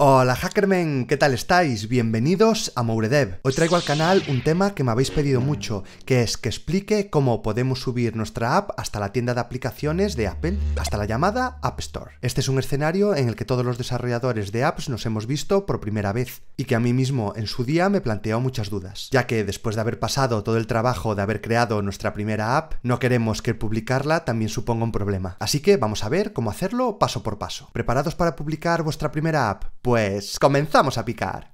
Hola hackermen, ¿qué tal estáis? Bienvenidos a Mouredev. Hoy traigo al canal un tema que me habéis pedido mucho, que es que explique cómo podemos subir nuestra app hasta la tienda de aplicaciones de Apple, hasta la llamada App Store. Este es un escenario en el que todos los desarrolladores de apps nos hemos visto por primera vez y que a mí mismo en su día me planteó muchas dudas, ya que después de haber pasado todo el trabajo de haber creado nuestra primera app, no queremos que publicarla también suponga un problema. Así que vamos a ver cómo hacerlo paso por paso. ¿Preparados para publicar vuestra primera app? Pues comenzamos a picar.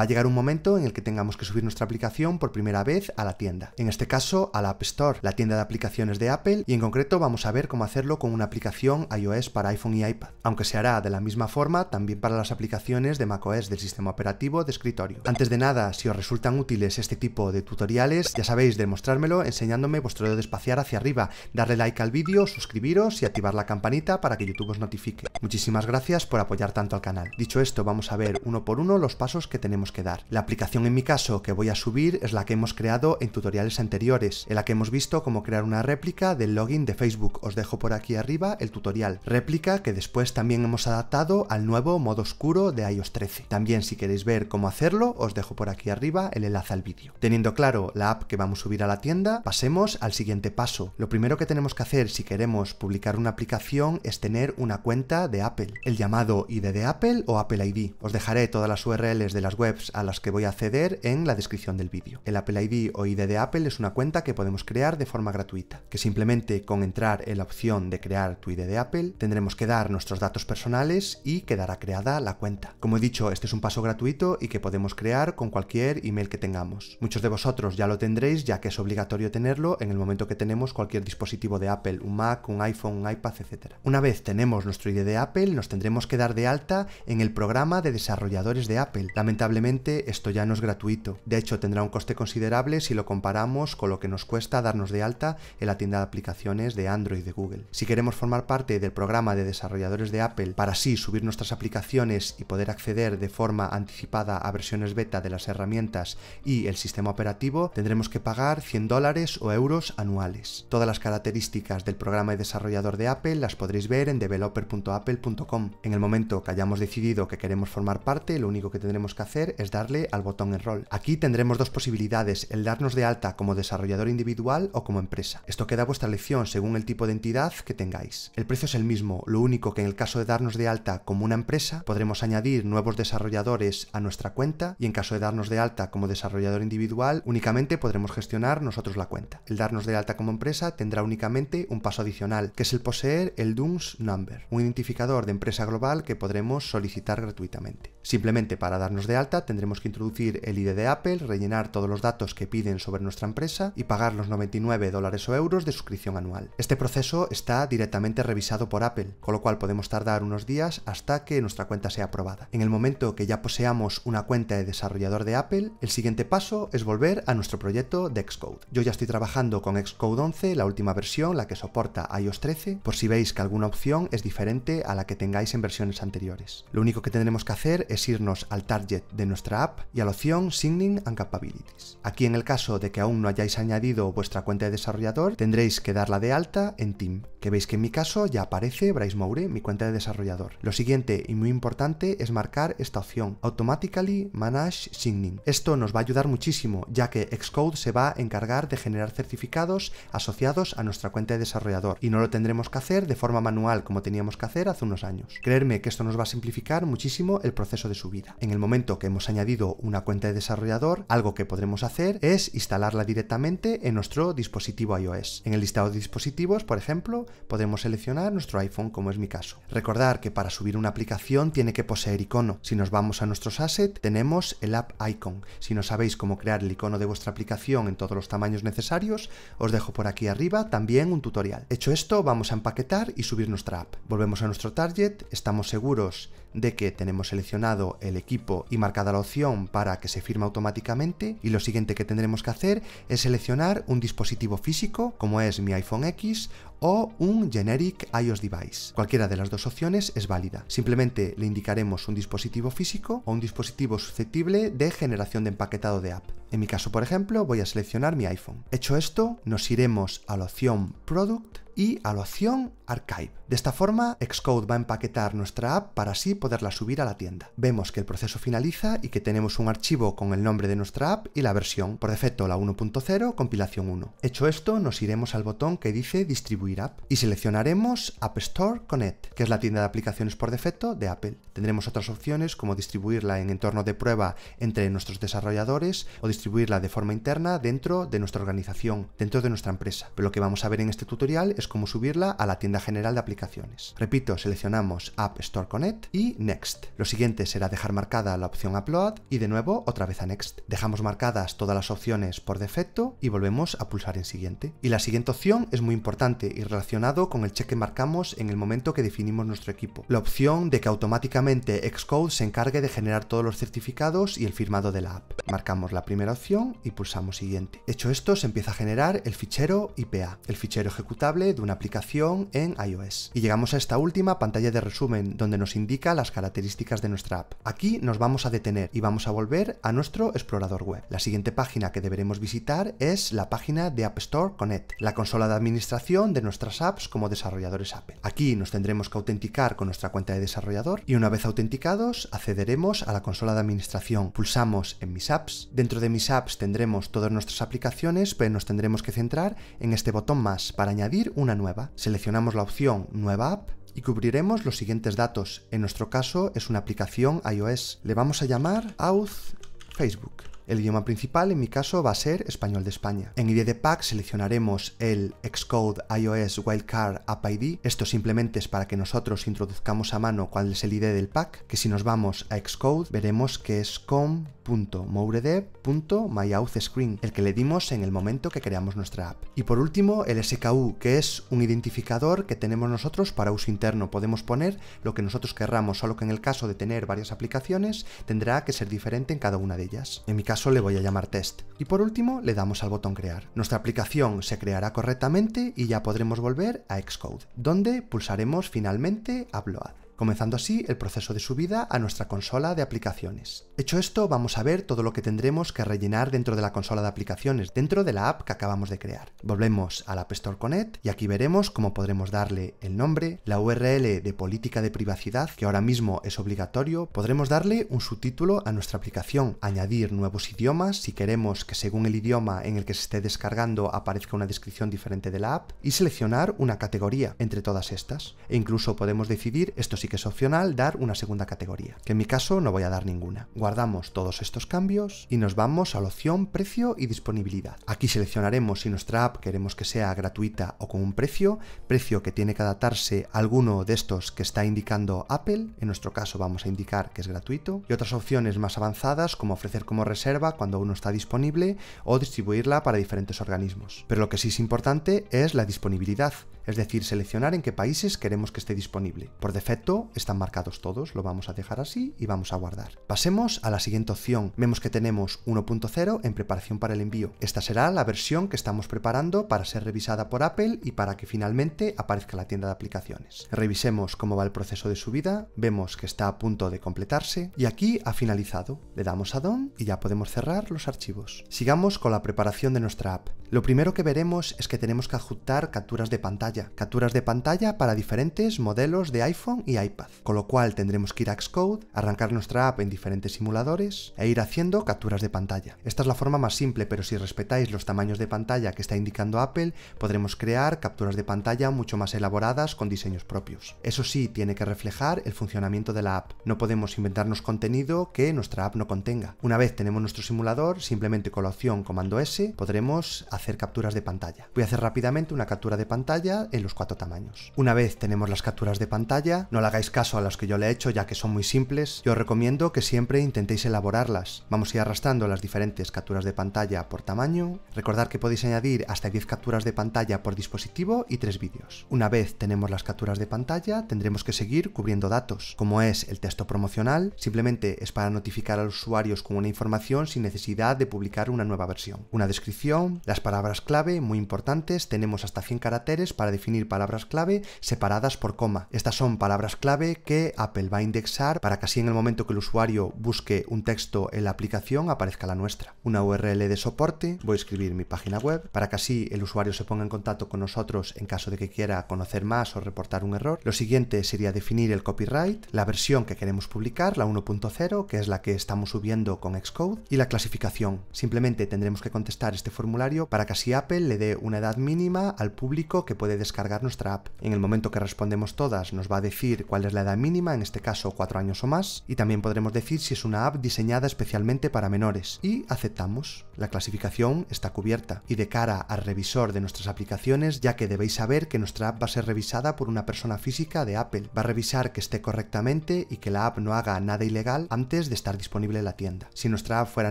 Va a llegar un momento en el que tengamos que subir nuestra aplicación por primera vez a la tienda. En este caso, a la App Store, la tienda de aplicaciones de Apple, y en concreto vamos a ver cómo hacerlo con una aplicación iOS para iPhone y iPad, aunque se hará de la misma forma también para las aplicaciones de macOS del sistema operativo de escritorio. Antes de nada, si os resultan útiles este tipo de tutoriales, ya sabéis demostrármelo enseñándome vuestro dedo de espaciar hacia arriba, darle like al vídeo, suscribiros y activar la campanita para que YouTube os notifique. Muchísimas gracias por apoyar tanto al canal. Dicho esto, vamos a ver uno por uno los pasos que tenemos quedar. La aplicación en mi caso que voy a subir es la que hemos creado en tutoriales anteriores, en la que hemos visto cómo crear una réplica del login de Facebook. Os dejo por aquí arriba el tutorial. Réplica que después también hemos adaptado al nuevo modo oscuro de iOS 13. También si queréis ver cómo hacerlo, os dejo por aquí arriba el enlace al vídeo. Teniendo claro la app que vamos a subir a la tienda, pasemos al siguiente paso. Lo primero que tenemos que hacer si queremos publicar una aplicación es tener una cuenta de Apple, el llamado ID de Apple o Apple ID. Os dejaré todas las URLs de las webs a las que voy a acceder en la descripción del vídeo. El Apple ID o ID de Apple es una cuenta que podemos crear de forma gratuita, que simplemente con entrar en la opción de crear tu ID de Apple tendremos que dar nuestros datos personales y quedará creada la cuenta. Como he dicho, este es un paso gratuito y que podemos crear con cualquier email que tengamos. Muchos de vosotros ya lo tendréis ya que es obligatorio tenerlo en el momento que tenemos cualquier dispositivo de Apple, un Mac, un iPhone, un iPad, etc. Una vez tenemos nuestro ID de Apple, nos tendremos que dar de alta en el programa de desarrolladores de Apple. Lamentablemente esto ya no es gratuito, de hecho tendrá un coste considerable si lo comparamos con lo que nos cuesta darnos de alta en la tienda de aplicaciones de Android de Google. Si queremos formar parte del programa de desarrolladores de Apple para así subir nuestras aplicaciones y poder acceder de forma anticipada a versiones beta de las herramientas y el sistema operativo, tendremos que pagar 100 dólares o euros anuales. Todas las características del programa de desarrollador de Apple las podréis ver en developer.apple.com. En el momento que hayamos decidido que queremos formar parte, lo único que tendremos que hacer es darle al botón Enroll. Aquí tendremos dos posibilidades, el darnos de alta como desarrollador individual o como empresa. Esto queda a vuestra elección según el tipo de entidad que tengáis. El precio es el mismo, lo único que en el caso de darnos de alta como una empresa, podremos añadir nuevos desarrolladores a nuestra cuenta y en caso de darnos de alta como desarrollador individual, únicamente podremos gestionar nosotros la cuenta. El darnos de alta como empresa tendrá únicamente un paso adicional, que es el poseer el DUNS Number, un identificador de empresa global que podremos solicitar gratuitamente. Simplemente para darnos de alta tendremos que introducir el ID de Apple, rellenar todos los datos que piden sobre nuestra empresa y pagar los 99 dólares o euros de suscripción anual. Este proceso está directamente revisado por Apple, con lo cual podemos tardar unos días hasta que nuestra cuenta sea aprobada. En el momento que ya poseamos una cuenta de desarrollador de Apple, el siguiente paso es volver a nuestro proyecto de Xcode. Yo ya estoy trabajando con Xcode 11, la última versión, la que soporta iOS 13, por si veis que alguna opción es diferente a la que tengáis en versiones anteriores. Lo único que tendremos que hacer es irnos al target de nuestra app y a la opción Signing and Capabilities. Aquí en el caso de que aún no hayáis añadido vuestra cuenta de desarrollador, tendréis que darla de alta en Team, que veis que en mi caso ya aparece Bryce Moure, mi cuenta de desarrollador. Lo siguiente y muy importante es marcar esta opción, Automatically Manage Signing. Esto nos va a ayudar muchísimo, ya que Xcode se va a encargar de generar certificados asociados a nuestra cuenta de desarrollador y no lo tendremos que hacer de forma manual como teníamos que hacer hace unos años. Creerme que esto nos va a simplificar muchísimo el proceso de subida. En el momento que hemos añadido una cuenta de desarrollador, algo que podremos hacer es instalarla directamente en nuestro dispositivo iOS. En el listado de dispositivos, por ejemplo, podemos seleccionar nuestro iPhone, como es mi caso. Recordar que para subir una aplicación tiene que poseer icono. Si nos vamos a nuestros assets, tenemos el app icon. Si no sabéis cómo crear el icono de vuestra aplicación en todos los tamaños necesarios, os dejo por aquí arriba también un tutorial. Hecho esto, vamos a empaquetar y subir nuestra app. Volvemos a nuestro target, estamos seguros de que tenemos seleccionado el equipo y marcada la opción para que se firme automáticamente y lo siguiente que tendremos que hacer es seleccionar un dispositivo físico como es mi iPhone X o un generic iOS device. Cualquiera de las dos opciones es válida. Simplemente le indicaremos un dispositivo físico o un dispositivo susceptible de generación de empaquetado de app. En mi caso, por ejemplo, voy a seleccionar mi iPhone. Hecho esto, nos iremos a la opción Product y a la opción Archive. De esta forma, Xcode va a empaquetar nuestra app para así poderla subir a la tienda. Vemos que el proceso finaliza y que tenemos un archivo con el nombre de nuestra app y la versión, por defecto la 1.0, compilación 1. Hecho esto, nos iremos al botón que dice Distribuir App y seleccionaremos App Store Connect, que es la tienda de aplicaciones por defecto de Apple. Tendremos otras opciones como distribuirla en entorno de prueba entre nuestros desarrolladores o distribuirla de forma interna dentro de nuestra organización, dentro de nuestra empresa. Pero lo que vamos a ver en este tutorial es cómo subirla a la tienda general de aplicaciones. Repito, seleccionamos App Store Connect y Next. Lo siguiente será dejar marcada la opción Upload y de nuevo otra vez a Next. Dejamos marcadas todas las opciones por defecto y volvemos a pulsar en siguiente. Y la siguiente opción es muy importante relacionado con el check que marcamos en el momento que definimos nuestro equipo. La opción de que automáticamente Xcode se encargue de generar todos los certificados y el firmado de la app. Marcamos la primera opción y pulsamos siguiente. Hecho esto, se empieza a generar el fichero IPA, el fichero ejecutable de una aplicación en iOS. Y llegamos a esta última pantalla de resumen donde nos indica las características de nuestra app. Aquí nos vamos a detener y vamos a volver a nuestro explorador web. La siguiente página que deberemos visitar es la página de App Store Connect, la consola de administración de nuestra nuestras apps como desarrolladores Apple. Aquí nos tendremos que autenticar con nuestra cuenta de desarrollador y una vez autenticados accederemos a la consola de administración. Pulsamos en Mis apps. Dentro de Mis apps tendremos todas nuestras aplicaciones, pero nos tendremos que centrar en este botón más para añadir una nueva. Seleccionamos la opción Nueva app y cubriremos los siguientes datos. En nuestro caso es una aplicación iOS. Le vamos a llamar Auth Facebook. El idioma principal en mi caso va a ser español de España. En ID de Pack seleccionaremos el Xcode iOS Wildcard App ID. Esto simplemente es para que nosotros introduzcamos a mano cuál es el ID del pack, que si nos vamos a Xcode veremos que es com.mouredev.myauthscreen, el que le dimos en el momento que creamos nuestra app. Y por último, el SKU, que es un identificador que tenemos nosotros para uso interno. Podemos poner lo que nosotros querramos, solo que en el caso de tener varias aplicaciones tendrá que ser diferente en cada una de ellas. En mi caso eso le voy a llamar test. Y por último le damos al botón crear. Nuestra aplicación se creará correctamente y ya podremos volver a Xcode, donde pulsaremos finalmente Upload comenzando así el proceso de subida a nuestra consola de aplicaciones. Hecho esto, vamos a ver todo lo que tendremos que rellenar dentro de la consola de aplicaciones, dentro de la app que acabamos de crear. Volvemos a la App Store Connect y aquí veremos cómo podremos darle el nombre, la URL de política de privacidad, que ahora mismo es obligatorio, podremos darle un subtítulo a nuestra aplicación, añadir nuevos idiomas si queremos que según el idioma en el que se esté descargando aparezca una descripción diferente de la app y seleccionar una categoría entre todas estas. E incluso podemos decidir esto que es opcional dar una segunda categoría, que en mi caso no voy a dar ninguna. Guardamos todos estos cambios y nos vamos a la opción precio y disponibilidad. Aquí seleccionaremos si nuestra app queremos que sea gratuita o con un precio, precio que tiene que adaptarse a alguno de estos que está indicando Apple, en nuestro caso vamos a indicar que es gratuito, y otras opciones más avanzadas como ofrecer como reserva cuando uno está disponible o distribuirla para diferentes organismos. Pero lo que sí es importante es la disponibilidad es decir, seleccionar en qué países queremos que esté disponible. Por defecto están marcados todos, lo vamos a dejar así y vamos a guardar. Pasemos a la siguiente opción. Vemos que tenemos 1.0 en preparación para el envío. Esta será la versión que estamos preparando para ser revisada por Apple y para que finalmente aparezca la tienda de aplicaciones. Revisemos cómo va el proceso de subida, vemos que está a punto de completarse y aquí ha finalizado. Le damos a Done y ya podemos cerrar los archivos. Sigamos con la preparación de nuestra app. Lo primero que veremos es que tenemos que ajustar capturas de pantalla capturas de pantalla para diferentes modelos de iPhone y iPad, con lo cual tendremos que ir a Xcode, arrancar nuestra app en diferentes simuladores e ir haciendo capturas de pantalla. Esta es la forma más simple, pero si respetáis los tamaños de pantalla que está indicando Apple, podremos crear capturas de pantalla mucho más elaboradas con diseños propios. Eso sí, tiene que reflejar el funcionamiento de la app. No podemos inventarnos contenido que nuestra app no contenga. Una vez tenemos nuestro simulador, simplemente con la opción comando S podremos hacer capturas de pantalla. Voy a hacer rápidamente una captura de pantalla en los cuatro tamaños. Una vez tenemos las capturas de pantalla, no le hagáis caso a las que yo le he hecho ya que son muy simples, yo os recomiendo que siempre intentéis elaborarlas. Vamos a ir arrastrando las diferentes capturas de pantalla por tamaño. Recordad que podéis añadir hasta 10 capturas de pantalla por dispositivo y 3 vídeos. Una vez tenemos las capturas de pantalla, tendremos que seguir cubriendo datos, como es el texto promocional, simplemente es para notificar a los usuarios con una información sin necesidad de publicar una nueva versión. Una descripción, las palabras clave, muy importantes, tenemos hasta 100 caracteres para definir palabras clave separadas por coma. Estas son palabras clave que Apple va a indexar para que así en el momento que el usuario busque un texto en la aplicación aparezca la nuestra. Una URL de soporte, voy a escribir mi página web para que así el usuario se ponga en contacto con nosotros en caso de que quiera conocer más o reportar un error. Lo siguiente sería definir el copyright, la versión que queremos publicar, la 1.0, que es la que estamos subiendo con Xcode, y la clasificación. Simplemente tendremos que contestar este formulario para que así Apple le dé una edad mínima al público que puede descargar nuestra app. En el momento que respondemos todas nos va a decir cuál es la edad mínima, en este caso cuatro años o más, y también podremos decir si es una app diseñada especialmente para menores. Y aceptamos. La clasificación está cubierta. Y de cara al revisor de nuestras aplicaciones, ya que debéis saber que nuestra app va a ser revisada por una persona física de Apple, va a revisar que esté correctamente y que la app no haga nada ilegal antes de estar disponible en la tienda. Si nuestra app fuera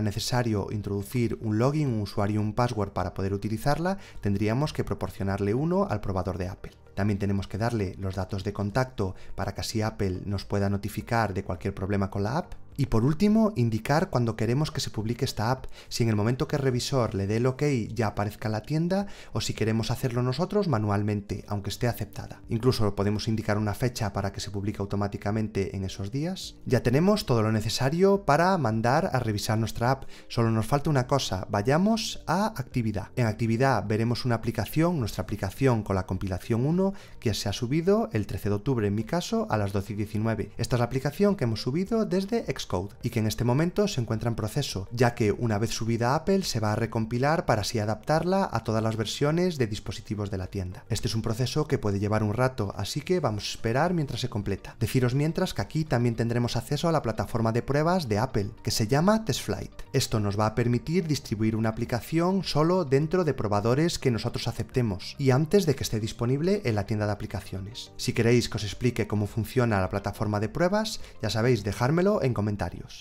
necesario introducir un login, un usuario y un password para poder utilizarla, tendríamos que proporcionarle uno al probar de Apple. También tenemos que darle los datos de contacto para que así Apple nos pueda notificar de cualquier problema con la app y por último, indicar cuando queremos que se publique esta app, si en el momento que el revisor le dé el OK ya aparezca la tienda o si queremos hacerlo nosotros manualmente, aunque esté aceptada. Incluso podemos indicar una fecha para que se publique automáticamente en esos días. Ya tenemos todo lo necesario para mandar a revisar nuestra app, solo nos falta una cosa, vayamos a actividad. En actividad veremos una aplicación, nuestra aplicación con la compilación 1, que se ha subido el 13 de octubre en mi caso a las 12 y 19. Esta es la aplicación que hemos subido desde code y que en este momento se encuentra en proceso, ya que una vez subida a Apple se va a recompilar para así adaptarla a todas las versiones de dispositivos de la tienda. Este es un proceso que puede llevar un rato, así que vamos a esperar mientras se completa. Deciros mientras que aquí también tendremos acceso a la plataforma de pruebas de Apple, que se llama TestFlight. Esto nos va a permitir distribuir una aplicación solo dentro de probadores que nosotros aceptemos y antes de que esté disponible en la tienda de aplicaciones. Si queréis que os explique cómo funciona la plataforma de pruebas, ya sabéis, dejármelo en comentarios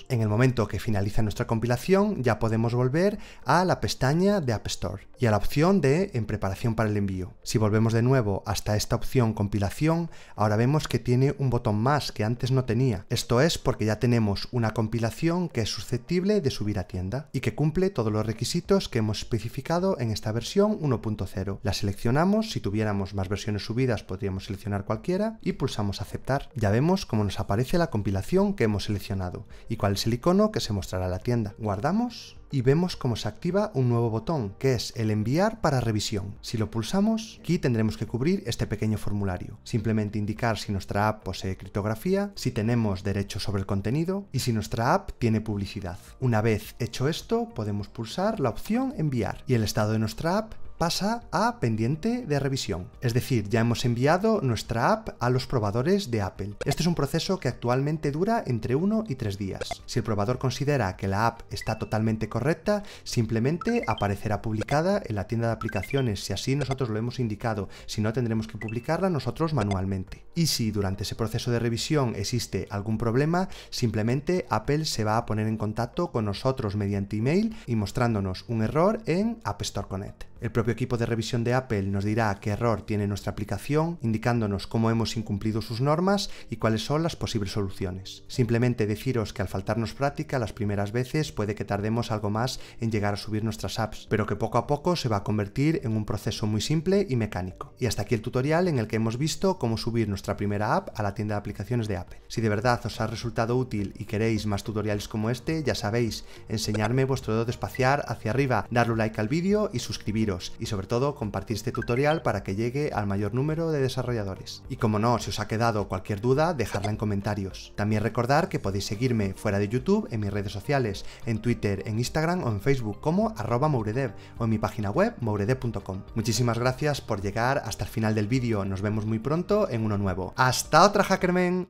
en el momento que finaliza nuestra compilación ya podemos volver a la pestaña de App Store y a la opción de en preparación para el envío. Si volvemos de nuevo hasta esta opción compilación, ahora vemos que tiene un botón más que antes no tenía. Esto es porque ya tenemos una compilación que es susceptible de subir a tienda y que cumple todos los requisitos que hemos especificado en esta versión 1.0. La seleccionamos, si tuviéramos más versiones subidas podríamos seleccionar cualquiera y pulsamos aceptar. Ya vemos cómo nos aparece la compilación que hemos seleccionado y cuál es el icono que se mostrará a la tienda. Guardamos y vemos cómo se activa un nuevo botón, que es el enviar para revisión. Si lo pulsamos, aquí tendremos que cubrir este pequeño formulario. Simplemente indicar si nuestra app posee criptografía, si tenemos derecho sobre el contenido y si nuestra app tiene publicidad. Una vez hecho esto, podemos pulsar la opción enviar y el estado de nuestra app pasa a pendiente de revisión. Es decir, ya hemos enviado nuestra app a los probadores de Apple. Este es un proceso que actualmente dura entre 1 y tres días. Si el probador considera que la app está totalmente correcta, simplemente aparecerá publicada en la tienda de aplicaciones. Si así nosotros lo hemos indicado, si no tendremos que publicarla nosotros manualmente. Y si durante ese proceso de revisión existe algún problema, simplemente Apple se va a poner en contacto con nosotros mediante email y mostrándonos un error en App Store Connect. El propio equipo de revisión de Apple nos dirá qué error tiene nuestra aplicación, indicándonos cómo hemos incumplido sus normas y cuáles son las posibles soluciones. Simplemente deciros que al faltarnos práctica las primeras veces puede que tardemos algo más en llegar a subir nuestras apps, pero que poco a poco se va a convertir en un proceso muy simple y mecánico. Y hasta aquí el tutorial en el que hemos visto cómo subir nuestra primera app a la tienda de aplicaciones de Apple. Si de verdad os ha resultado útil y queréis más tutoriales como este, ya sabéis, enseñarme vuestro dedo de espaciar hacia arriba, darle like al vídeo y suscribir y sobre todo compartir este tutorial para que llegue al mayor número de desarrolladores. Y como no, si os ha quedado cualquier duda, dejadla en comentarios. También recordar que podéis seguirme fuera de YouTube, en mis redes sociales, en Twitter, en Instagram o en Facebook como arroba mouredev o en mi página web mouredev.com. Muchísimas gracias por llegar hasta el final del vídeo, nos vemos muy pronto en uno nuevo. ¡Hasta otra Hackerman!